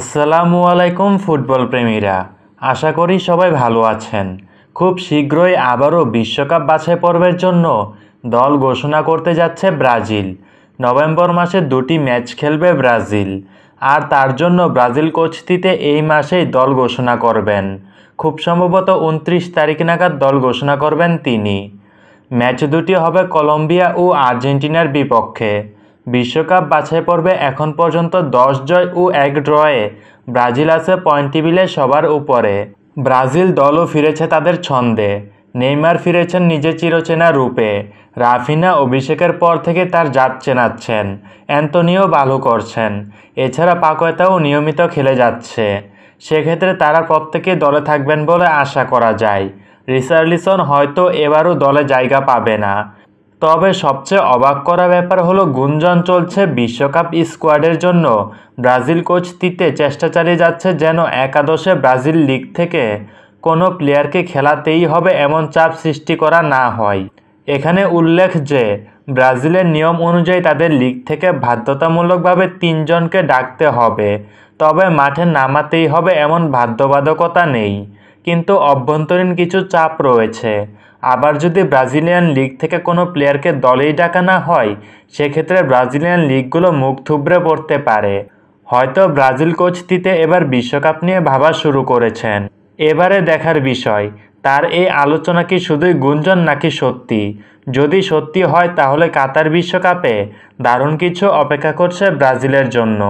আসসালামু আলাইকুম ফুটবল প্রেমীরা আশা করি সবাই ভালো আছেন খুব শীঘ্রই আবারও বিশ্বকাপ বাছাই পর্বের জন্য দল ঘোষণা করতে যাচ্ছে ব্রাজিল নভেম্বর মাসে দুটি ম্যাচ খেলবে ব্রাজিল আর তার জন্য ব্রাজিল কোচটিতে এই মাসেই দল ঘোষণা করবেন খুব সম্ভবত উনত্রিশ তারিখ নাগাদ দল ঘোষণা করবেন তিনি ম্যাচ দুটি হবে কলম্বিয়া ও আর্জেন্টিনার বিপক্ষে বিশ্বকাপ বাছাই পর্বে এখন পর্যন্ত দশ জয় ও এক ড্রয়ে ব্রাজিল আছে পয়েন্ট টেবিলে সবার উপরে ব্রাজিল দলও ফিরেছে তাদের ছন্দে নেইমার ফিরেছেন নিজের চিরচেনা রূপে রাফিনা অভিষেকের পর থেকে তার জাত চেনাচ্ছেন অ্যান্তনিও ভালো করছেন এছাড়া পাকয়তাও নিয়মিত খেলে যাচ্ছে সেক্ষেত্রে তারা প্রত্যেকে দলে থাকবেন বলে আশা করা যায় রিসার্লিসন হয়তো এবারও দলে জায়গা পাবে না তবে সবচেয়ে অবাক করা ব্যাপার হলো গুঞ্জন চলছে বিশ্বকাপ স্কোয়াডের জন্য ব্রাজিল কোচ তিতে চেষ্টা চালিয়ে যাচ্ছে যেন একাদশে ব্রাজিল লিগ থেকে কোনো প্লেয়ারকে খেলাতেই হবে এমন চাপ সৃষ্টি করা না হয় এখানে উল্লেখ যে ব্রাজিলের নিয়ম অনুযায়ী তাদের লিগ থেকে বাধ্যতামূলকভাবে তিনজনকে ডাকতে হবে তবে মাঠে নামাতেই হবে এমন বাধ্যবাধকতা নেই কিন্তু অভ্যন্তরীণ কিছু চাপ রয়েছে আবার যদি ব্রাজিলিয়ান লিগ থেকে কোনো প্লেয়ারকে দলেই ডাকা না হয় সেক্ষেত্রে ব্রাজিলিয়ান লিগগুলো মুখ থুবড়ে পড়তে পারে হয়তো ব্রাজিল কোচ দিতে এবার বিশ্বকাপ নিয়ে ভাবা শুরু করেছেন এবারে দেখার বিষয় তার এই আলোচনা কি শুধুই গুঞ্জন নাকি সত্যি যদি সত্যি হয় তাহলে কাতার বিশ্বকাপে দারুণ কিছু অপেক্ষা করছে ব্রাজিলের জন্য